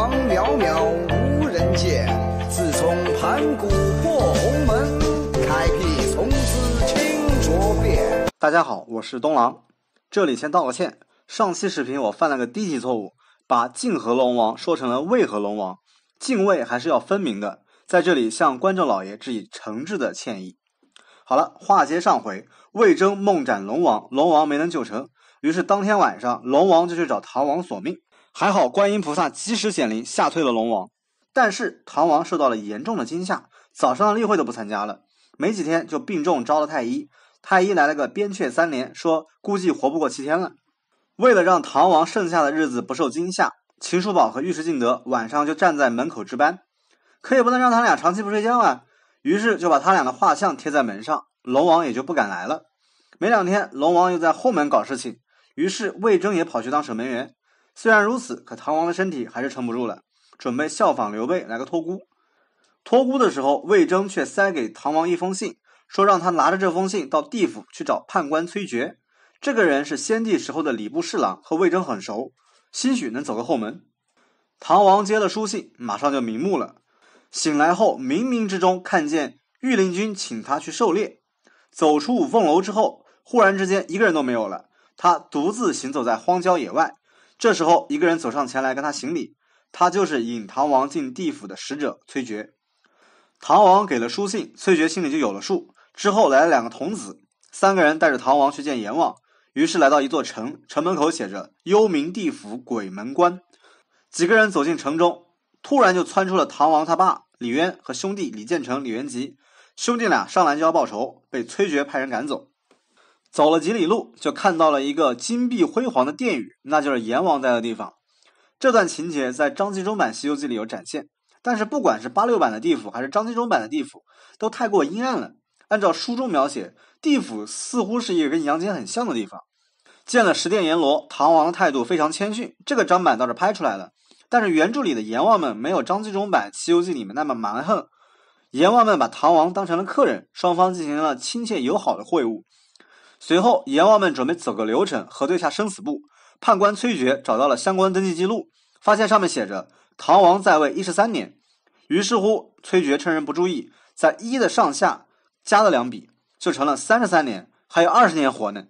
王渺渺无人见，自从盘古破鸿门，开辟从此清浊变。大家好，我是东郎，这里先道个歉。上期视频我犯了个低级错误，把泾河龙王说成了渭河龙王，泾渭还是要分明的。在这里向观众老爷致以诚挚的歉意。好了，话接上回，魏征梦斩龙王，龙王没能救成，于是当天晚上，龙王就去找唐王索命。还好观音菩萨及时显灵，吓退了龙王。但是唐王受到了严重的惊吓，早上的例会都不参加了。没几天就病重，招了太医。太医来了个边雀三连，说估计活不过七天了。为了让唐王剩下的日子不受惊吓，秦叔宝和尉迟敬德晚上就站在门口值班。可也不能让他俩长期不睡觉啊，于是就把他俩的画像贴在门上，龙王也就不敢来了。没两天，龙王又在后门搞事情，于是魏征也跑去当守门员。虽然如此，可唐王的身体还是撑不住了，准备效仿刘备来个托孤。托孤的时候，魏征却塞给唐王一封信，说让他拿着这封信到地府去找判官崔珏。这个人是先帝时候的礼部侍郎，和魏征很熟，兴许能走个后门。唐王接了书信，马上就瞑目了。醒来后，冥冥之中看见御林军请他去狩猎。走出五凤楼之后，忽然之间一个人都没有了，他独自行走在荒郊野外。这时候，一个人走上前来跟他行礼，他就是引唐王进地府的使者崔珏。唐王给了书信，崔珏心里就有了数。之后来了两个童子，三个人带着唐王去见阎王。于是来到一座城，城门口写着“幽冥地府鬼门关”。几个人走进城中，突然就窜出了唐王他爸李渊和兄弟李建成、李元吉。兄弟俩上来就要报仇，被崔珏派人赶走。走了几里路，就看到了一个金碧辉煌的殿宇，那就是阎王在的地方。这段情节在张纪中版《西游记》里有展现，但是不管是八六版的地府，还是张纪中版的地府，都太过阴暗了。按照书中描写，地府似乎是一个跟阳间很像的地方。见了十殿阎罗，唐王的态度非常谦逊。这个张版倒是拍出来了，但是原著里的阎王们没有张纪中版《西游记》里面那么蛮横。阎王们把唐王当成了客人，双方进行了亲切友好的会晤。随后，阎王们准备走个流程，核对下生死簿。判官崔珏找到了相关登记记录，发现上面写着“唐王在位一十三年”。于是乎，崔珏趁人不注意，在“一”的上下加了两笔，就成了“三十三年”，还有二十年活呢。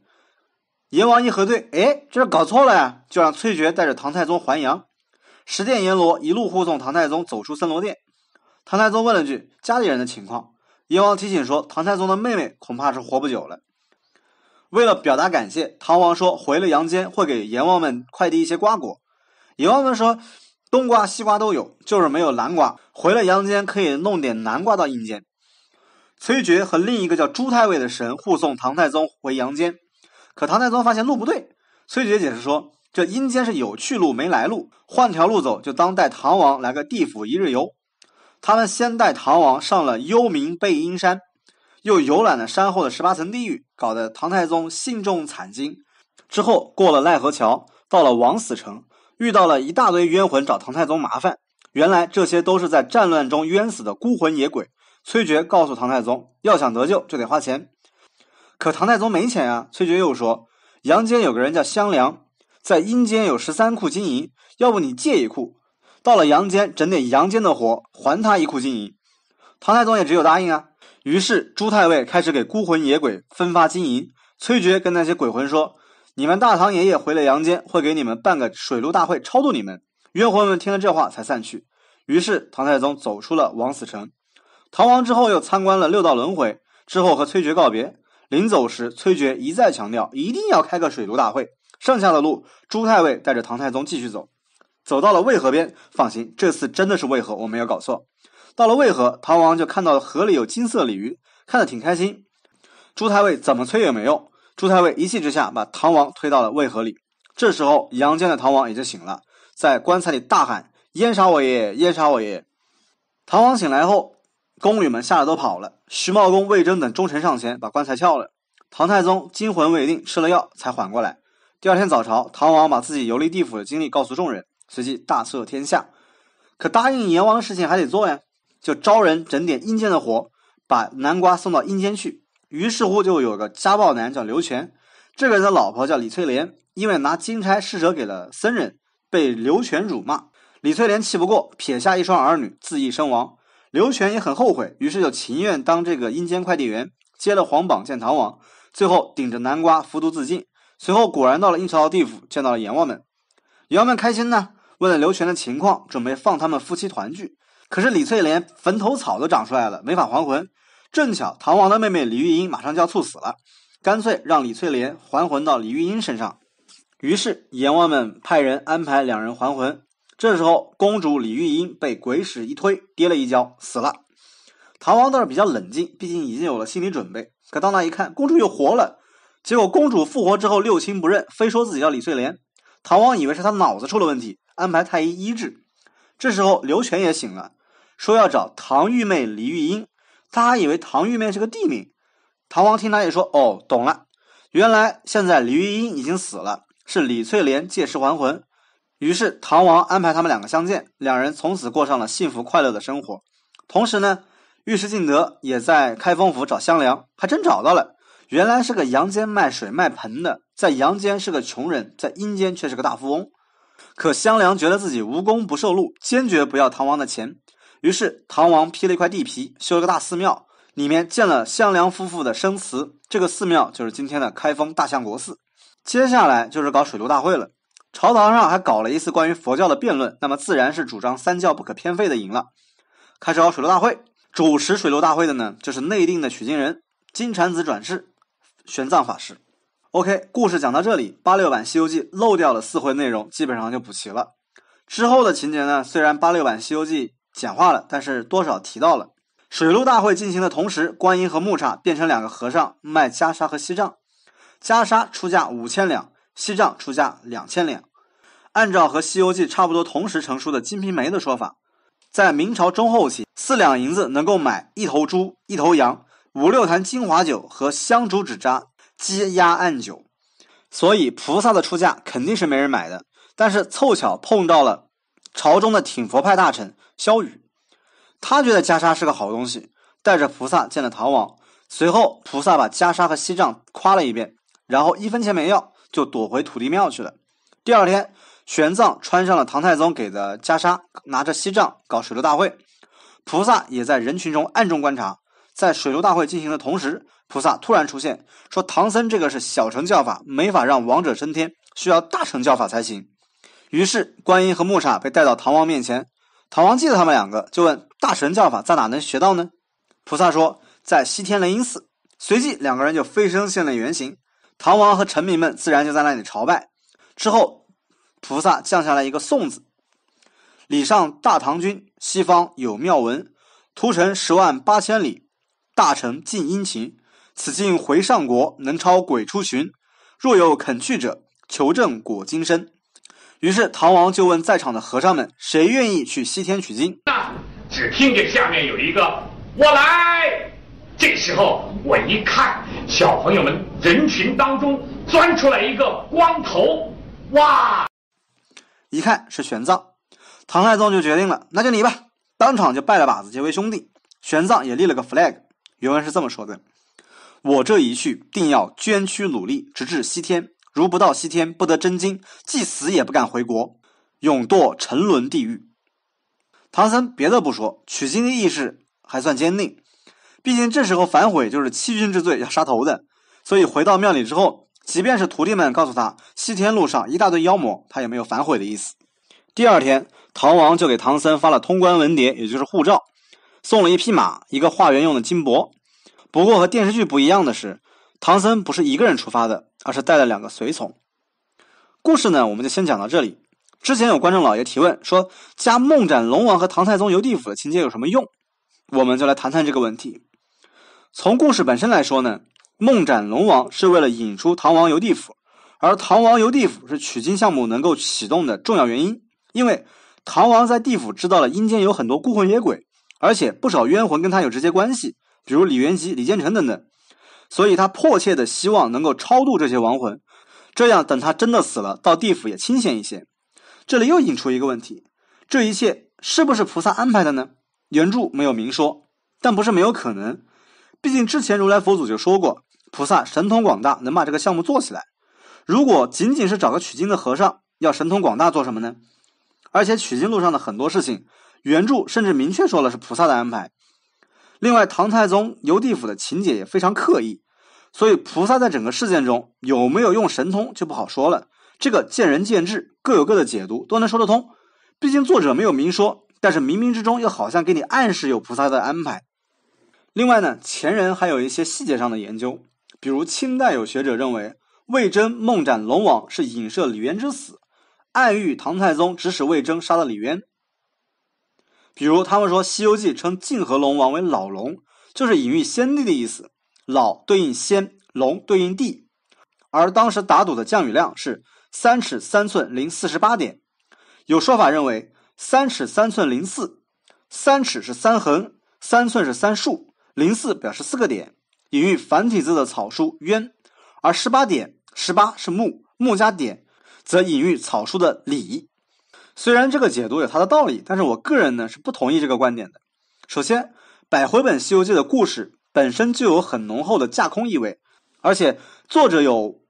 阎王一核对，哎，这是搞错了呀！就让崔珏带着唐太宗还阳。十殿阎罗一路护送唐太宗走出森罗殿。唐太宗问了句家里人的情况，阎王提醒说，唐太宗的妹妹恐怕是活不久了。为了表达感谢，唐王说回了阳间会给阎王们快递一些瓜果。阎王们说，冬瓜、西瓜都有，就是没有南瓜。回了阳间可以弄点南瓜到阴间。崔珏和另一个叫朱太尉的神护送唐太宗回阳间，可唐太宗发现路不对。崔珏解释说，这阴间是有去路没来路，换条路走就当带唐王来个地府一日游。他们先带唐王上了幽冥背阴山。又游览了山后的十八层地狱，搞得唐太宗信众惨惊。之后过了奈何桥，到了枉死城，遇到了一大堆冤魂找唐太宗麻烦。原来这些都是在战乱中冤死的孤魂野鬼。崔珏告诉唐太宗，要想得救就得花钱。可唐太宗没钱啊。崔珏又说，阳间有个人叫香良，在阴间有十三库金银，要不你借一库，到了阳间整点阳间的活，还他一库金银。唐太宗也只有答应啊。于是朱太尉开始给孤魂野鬼分发金银。崔珏跟那些鬼魂说：“你们大唐爷爷回了阳间，会给你们办个水陆大会，超度你们。”冤魂们听了这话才散去。于是唐太宗走出了枉死城，逃亡之后又参观了六道轮回，之后和崔珏告别。临走时，崔珏一再强调一定要开个水陆大会。剩下的路，朱太尉带着唐太宗继续走，走到了渭河边。放心，这次真的是渭河，我没有搞错。到了渭河，唐王就看到河里有金色鲤鱼，看得挺开心。朱太尉怎么催也没用，朱太尉一气之下把唐王推到了渭河里。这时候，阳间的唐王也就醒了，在棺材里大喊：“淹杀我爷爷！淹杀我爷爷！”唐王醒来后，宫女们吓得都跑了。徐茂公、魏征等忠臣上前把棺材撬了。唐太宗惊魂未定，吃了药才缓过来。第二天早朝，唐王把自己游历地府的经历告诉众人，随即大赦天下。可答应阎王的事情还得做呀。就招人整点阴间的活，把南瓜送到阴间去。于是乎，就有个家暴男叫刘全，这个人的老婆叫李翠莲，因为拿金钗施舍给了僧人，被刘全辱骂。李翠莲气不过，撇下一双儿女，自缢身亡。刘全也很后悔，于是就情愿当这个阴间快递员，接了黄榜见唐王，最后顶着南瓜服毒自尽。随后果然到了阴曹地府，见到了阎王们。阎王们开心呢，问了刘全的情况，准备放他们夫妻团聚。可是李翠莲坟头草都长出来了，没法还魂。正巧唐王的妹妹李玉英马上就要猝死了，干脆让李翠莲还魂到李玉英身上。于是阎王们派人安排两人还魂。这时候公主李玉英被鬼使一推，跌了一跤死了。唐王倒是比较冷静，毕竟已经有了心理准备。可到那一看，公主又活了。结果公主复活之后六亲不认，非说自己叫李翠莲。唐王以为是他脑子出了问题，安排太医医治。这时候刘全也醒了。说要找唐玉妹李玉英，他还以为唐玉妹是个地名。唐王听他也说，哦，懂了，原来现在李玉英已经死了，是李翠莲借尸还魂。于是唐王安排他们两个相见，两人从此过上了幸福快乐的生活。同时呢，尉迟敬德也在开封府找香良，还真找到了。原来是个阳间卖水卖盆的，在阳间是个穷人，在阴间却是个大富翁。可香良觉得自己无功不受禄，坚决不要唐王的钱。于是唐王批了一块地皮，修了个大寺庙，里面建了项梁夫妇的生祠。这个寺庙就是今天的开封大相国寺。接下来就是搞水陆大会了，朝堂上还搞了一次关于佛教的辩论，那么自然是主张三教不可偏废的赢了。开始搞水陆大会，主持水陆大会的呢，就是内定的取经人金蝉子转世，玄奘法师。OK，故事讲到这里，八六版《西游记》漏掉了四回内容，基本上就补齐了。之后的情节呢，虽然八六版《西游记》。简化了，但是多少提到了。水陆大会进行的同时，观音和木叉变成两个和尚卖袈裟和锡杖。袈裟出价五千两，锡杖出价两千两。按照和《西游记》差不多同时成书的《金瓶梅》的说法，在明朝中后期，四两银子能够买一头猪、一头羊、五六坛金华酒和香烛纸扎、鸡鸭案酒。所以菩萨的出价肯定是没人买的，但是凑巧碰到了朝中的挺佛派大臣。萧雨，他觉得袈裟是个好东西，带着菩萨见了唐王。随后，菩萨把袈裟和锡杖夸了一遍，然后一分钱没要，就躲回土地庙去了。第二天，玄奘穿上了唐太宗给的袈裟，拿着锡杖搞水陆大会。菩萨也在人群中暗中观察。在水陆大会进行的同时，菩萨突然出现，说：“唐僧这个是小乘教法，没法让王者升天，需要大乘教法才行。”于是，观音和木叉被带到唐王面前。唐王记得他们两个就问大神教法在哪能学到呢？菩萨说在西天雷音寺。随即两个人就飞升现了原形，唐王和臣民们自然就在那里朝拜。之后，菩萨降下来一个颂子：“礼上大唐君，西方有妙文，屠城十万八千里，大乘尽殷勤，此境回上国，能超鬼出群。若有肯去者，求证果今生。”于是唐王就问在场的和尚们：“谁愿意去西天取经？”那只听见下面有一个：“我来！”这时候我一看，小朋友们人群当中钻出来一个光头，哇！一看是玄奘，唐太宗就决定了：“那就你吧！”当场就拜了把子，结为兄弟。玄奘也立了个 flag，原文是这么说的：“我这一去，定要捐躯努力，直至西天。”如不到西天，不得真经，即死也不敢回国，永堕沉沦地狱。唐僧别的不说，取经的意识还算坚定，毕竟这时候反悔就是欺君之罪，要杀头的。所以回到庙里之后，即便是徒弟们告诉他西天路上一大堆妖魔，他也没有反悔的意思。第二天，唐王就给唐僧发了通关文牒，也就是护照，送了一匹马，一个化缘用的金箔。不过和电视剧不一样的是。唐僧不是一个人出发的，而是带了两个随从。故事呢，我们就先讲到这里。之前有观众老爷提问说，加梦斩龙王和唐太宗游地府的情节有什么用？我们就来谈谈这个问题。从故事本身来说呢，梦斩龙王是为了引出唐王游地府，而唐王游地府是取经项目能够启动的重要原因。因为唐王在地府知道了阴间有很多孤魂野鬼，而且不少冤魂跟他有直接关系，比如李元吉、李建成等等。所以他迫切的希望能够超度这些亡魂，这样等他真的死了，到地府也清闲一些。这里又引出一个问题：这一切是不是菩萨安排的呢？原著没有明说，但不是没有可能。毕竟之前如来佛祖就说过，菩萨神通广大，能把这个项目做起来。如果仅仅是找个取经的和尚，要神通广大做什么呢？而且取经路上的很多事情，原著甚至明确说了是菩萨的安排。另外，唐太宗游地府的情节也非常刻意，所以菩萨在整个事件中有没有用神通就不好说了。这个见仁见智，各有各的解读，都能说得通。毕竟作者没有明说，但是冥冥之中又好像给你暗示有菩萨的安排。另外呢，前人还有一些细节上的研究，比如清代有学者认为，魏征梦斩龙王是影射李渊之死，暗喻唐太宗指使魏征杀了李渊。比如他们说《西游记》称泾河龙王为老龙，就是隐喻“先帝”的意思，“老”对应“先”，“龙”对应“帝”。而当时打赌的降雨量是三尺三寸零四十八点，有说法认为三尺三寸零四，三尺是三横，三寸是三竖，零四表示四个点，隐喻繁体字的草书“渊”，而十八点十八是“木”，木加点则隐喻草书的“礼”。虽然这个解读有它的道理，但是我个人呢是不同意这个观点的。首先，《百回本西游记》的故事本身就有很浓厚的架空意味，而且作者有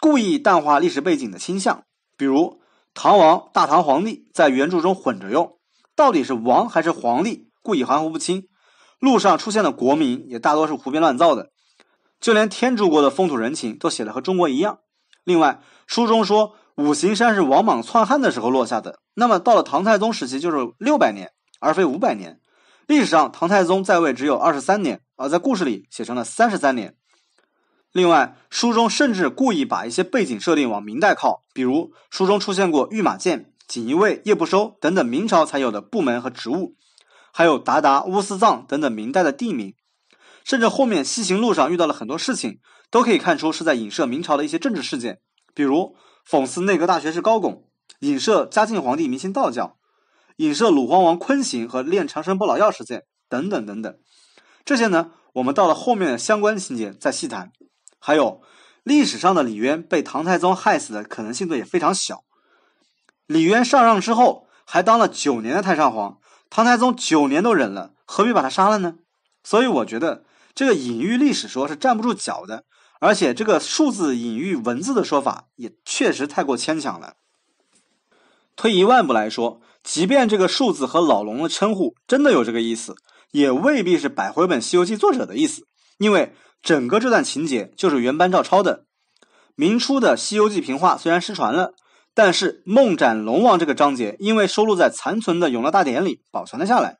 故意淡化历史背景的倾向。比如，唐王、大唐皇帝在原著中混着用，到底是王还是皇帝，故意含糊不清。路上出现的国民也大多是胡编乱造的，就连天竺国的风土人情都写的和中国一样。另外，书中说。五行山是王莽篡汉的时候落下的，那么到了唐太宗时期就是六百年，而非五百年。历史上唐太宗在位只有二十三年，而在故事里写成了三十三年。另外，书中甚至故意把一些背景设定往明代靠，比如书中出现过御马监、锦衣卫、叶不收等等明朝才有的部门和职务，还有鞑靼、乌斯藏等等明代的地名，甚至后面西行路上遇到了很多事情，都可以看出是在影射明朝的一些政治事件，比如。讽刺内阁大学士高拱，影射嘉靖皇帝迷信道教，影射鲁皇王坤行和炼长生不老药事件等等等等。这些呢，我们到了后面的相关情节再细谈。还有历史上的李渊被唐太宗害死的可能性度也非常小。李渊上让之后还当了九年的太上皇，唐太宗九年都忍了，何必把他杀了呢？所以我觉得这个隐喻历史说是站不住脚的。而且这个数字隐喻文字的说法也确实太过牵强了。退一万步来说，即便这个数字和老龙的称呼真的有这个意思，也未必是百回本《西游记》作者的意思，因为整个这段情节就是原班照抄的。明初的《西游记》评话虽然失传了，但是“梦斩龙王”这个章节因为收录在残存的《永乐大典》里保存了下来。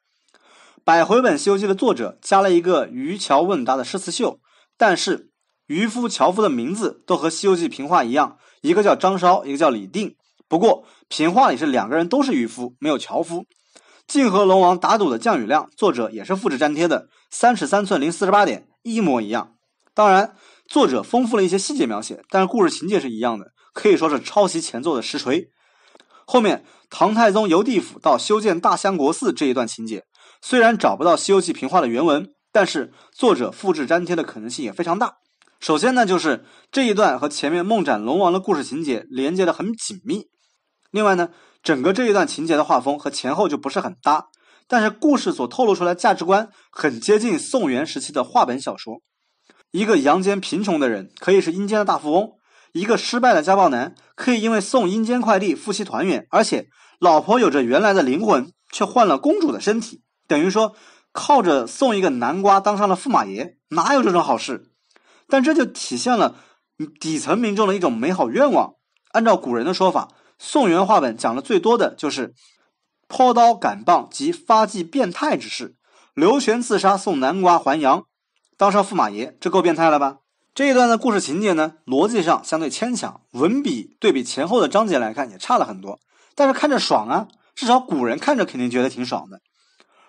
百回本《西游记》的作者加了一个“渔樵问答”的诗词秀，但是。渔夫、樵夫的名字都和《西游记》平话一样，一个叫张烧，一个叫李定。不过平话里是两个人都是渔夫，没有樵夫。泾河龙王打赌的降雨量，作者也是复制粘贴的，三尺三寸零四十八点，一模一样。当然，作者丰富了一些细节描写，但是故事情节是一样的，可以说是抄袭前作的实锤。后面唐太宗由地府到修建大相国寺这一段情节，虽然找不到《西游记》平话的原文，但是作者复制粘贴的可能性也非常大。首先呢，就是这一段和前面梦斩龙王的故事情节连接的很紧密。另外呢，整个这一段情节的画风和前后就不是很搭。但是故事所透露出来价值观很接近宋元时期的画本小说。一个阳间贫穷的人可以是阴间的大富翁，一个失败的家暴男可以因为送阴间快递夫妻团圆，而且老婆有着原来的灵魂却换了公主的身体，等于说靠着送一个南瓜当上了驸马爷，哪有这种好事？但这就体现了底层民众的一种美好愿望。按照古人的说法，《宋元话本》讲的最多的就是抛刀、赶棒及发迹变态之事。刘玄自杀送南瓜还阳，当上驸马爷，这够变态了吧？这一段的故事情节呢，逻辑上相对牵强，文笔对比前后的章节来看也差了很多。但是看着爽啊，至少古人看着肯定觉得挺爽的。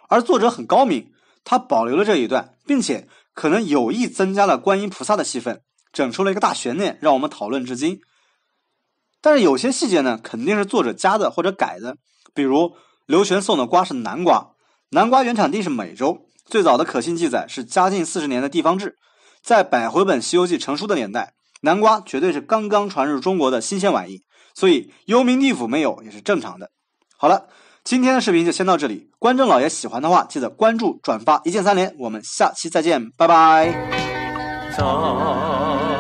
而作者很高明，他保留了这一段，并且。可能有意增加了观音菩萨的戏份，整出了一个大悬念，让我们讨论至今。但是有些细节呢，肯定是作者加的或者改的，比如刘玄送的瓜是南瓜，南瓜原产地是美洲，最早的可信记载是嘉靖四十年的地方志，在百回本《西游记》成书的年代，南瓜绝对是刚刚传入中国的新鲜玩意，所以幽冥地府没有也是正常的。好了。今天的视频就先到这里，观众老爷喜欢的话，记得关注、转发、一键三连，我们下期再见，拜拜。